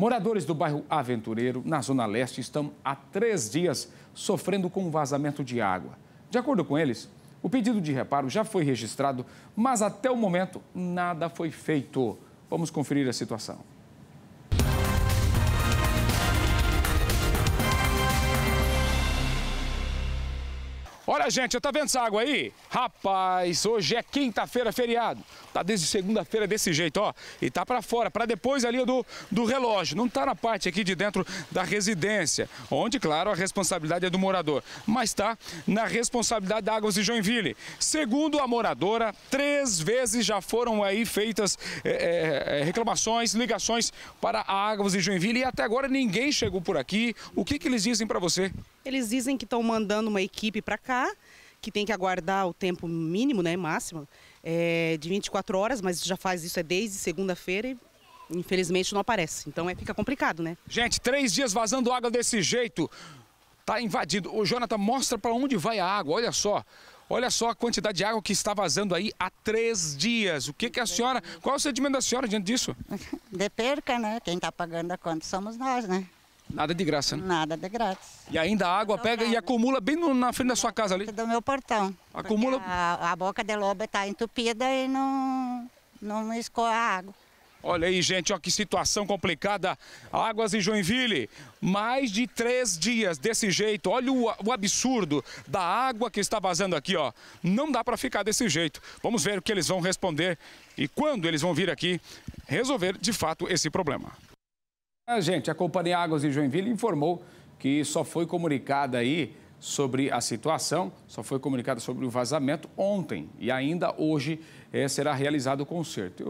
Moradores do bairro Aventureiro, na Zona Leste, estão há três dias sofrendo com um vazamento de água. De acordo com eles, o pedido de reparo já foi registrado, mas até o momento nada foi feito. Vamos conferir a situação. Olha, gente, tá vendo essa água aí? Rapaz, hoje é quinta-feira, feriado. Tá desde segunda-feira desse jeito, ó. E tá para fora, para depois ali do, do relógio. Não tá na parte aqui de dentro da residência, onde, claro, a responsabilidade é do morador. Mas tá na responsabilidade da Águas de Joinville. Segundo a moradora, três vezes já foram aí feitas é, é, reclamações, ligações para a Águas de Joinville. E até agora ninguém chegou por aqui. O que, que eles dizem para você? Eles dizem que estão mandando uma equipe para cá esperar, que tem que aguardar o tempo mínimo, né, máximo, é, de 24 horas, mas já faz isso é desde segunda-feira e infelizmente não aparece. Então é, fica complicado, né? Gente, três dias vazando água desse jeito, tá invadido. O Jonathan mostra para onde vai a água, olha só. Olha só a quantidade de água que está vazando aí há três dias. O que, que a senhora. Qual é o sentimento da senhora diante disso? De perca, né? Quem está pagando a conta somos nós, né? Nada de graça, né? Nada de graça. E ainda a água pega e acumula bem no, na frente da sua casa ali? Do meu portão. Acumula? A, a, boca de lobo está entupida e não, não escoa a água. Olha aí, gente, ó, que situação complicada. Águas em Joinville, mais de três dias desse jeito. Olha o, o absurdo da água que está vazando aqui, ó. Não dá para ficar desse jeito. Vamos ver o que eles vão responder e quando eles vão vir aqui resolver, de fato, esse problema. A ah, gente, a Companhia Águas de Joinville informou que só foi comunicada aí sobre a situação, só foi comunicada sobre o vazamento ontem e ainda hoje é, será realizado o concerto. Eu